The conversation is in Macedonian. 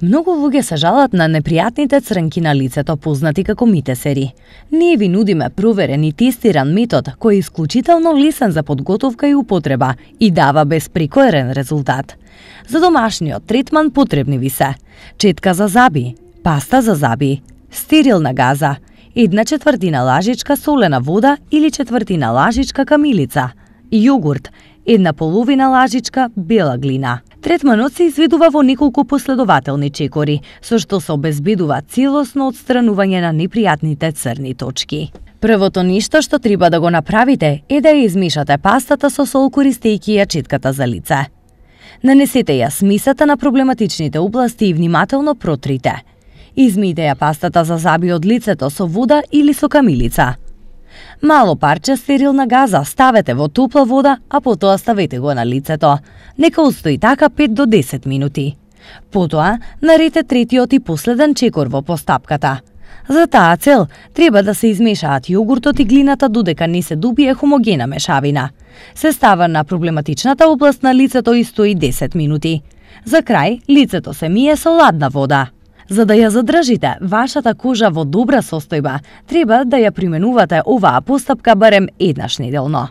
Многу луѓе се жалат на непријатните црнки на лицето познати како митесери. Ние ви нудиме проверен и тестиран метод кој е исклучително лесен за подготовка и употреба и дава безпрекорен резултат. За домашниот третман потребни ви се четка за заби, паста за заби, стерилна газа, една четвртина лажичка солена вода или четвртина лажичка камилица, јогурт, една половина лажичка бела глина. Третманот се изведува во неколку последователни чекори, со што се обезбедува целосно отстранување на непријатните црни точки. Првото ништо што треба да го направите е да ја измешате пастата со сол користејќи ја четката за лице. Нанесете ја смисата на проблематичните области и внимателно протрите. Измијте ја пастата за заби од лицето со вода или со камилица. Мало парче стерилна газа ставете во топла вода, а потоа ставете го на лицето. Нека устои така 5 до 10 минути. Потоа, нарете третиот и последен чекор во постапката. За таа цел, треба да се измешаат јогуртот и глината додека не се добие хомогена мешавина. Се става на проблематичната област на лицето и стои 10 минути. За крај, лицето се мие со ладна вода. За да ја задржите вашата кожа во добра состојба, треба да ја применувате оваа постапка барем еднаш неделно.